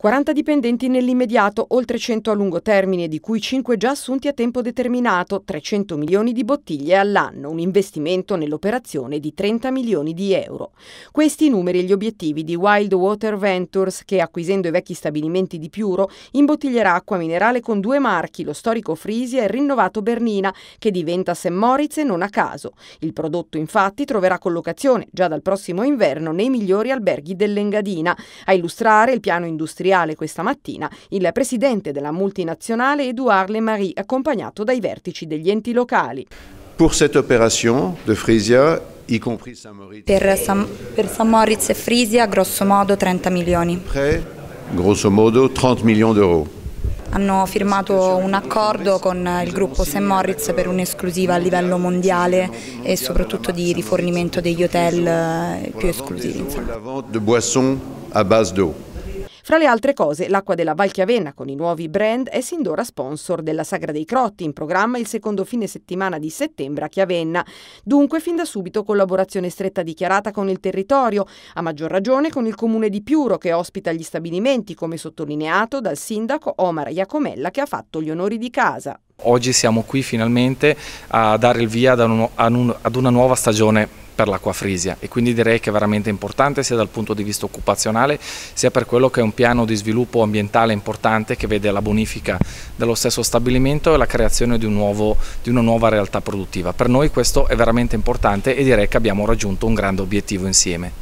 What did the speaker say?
40 dipendenti nell'immediato, oltre 100 a lungo termine, di cui 5 già assunti a tempo determinato, 300 milioni di bottiglie all'anno, un investimento nell'operazione di 30 milioni di euro. Questi i numeri e gli obiettivi di Wild Water Ventures che, acquisendo i vecchi stabilimenti di Piuro, imbottiglierà acqua minerale con due marchi, lo storico Frisia e il rinnovato Bernina, che diventa St. Moritz e non a caso. Il prodotto infatti troverà collocazione, già dal prossimo inverno, nei migliori alberghi dell'Engadina. A illustrare il piano industriale ministeriale questa mattina il presidente della multinazionale Edouard Lemarie, accompagnato dai vertici degli enti locali. Per questa operazione di Frisia, y compris San Moritz. Per, San, per San Moritz e Frisia, grosso modo 30 milioni. Près, grosso modo 30 milioni d'euro hanno firmato un accordo con il gruppo St. Moritz per un'esclusiva a livello mondiale e soprattutto di rifornimento degli hotel eh, più esclusivi. Insomma. Fra le altre cose, l'acqua della Valchiavenna con i nuovi brand è sin d'ora sponsor della Sagra dei Crotti, in programma il secondo fine settimana di settembre a Chiavenna. Dunque, fin da subito collaborazione stretta dichiarata con il territorio, a maggior ragione con il comune di Piuro che ospita gli stabilimenti, come sottolineato dal sindaco Omar Iacomella che ha fatto gli onori di casa. Oggi siamo qui finalmente a dare il via ad una nuova stagione per frisia e quindi direi che è veramente importante sia dal punto di vista occupazionale sia per quello che è un piano di sviluppo ambientale importante che vede la bonifica dello stesso stabilimento e la creazione di, un nuovo, di una nuova realtà produttiva. Per noi questo è veramente importante e direi che abbiamo raggiunto un grande obiettivo insieme.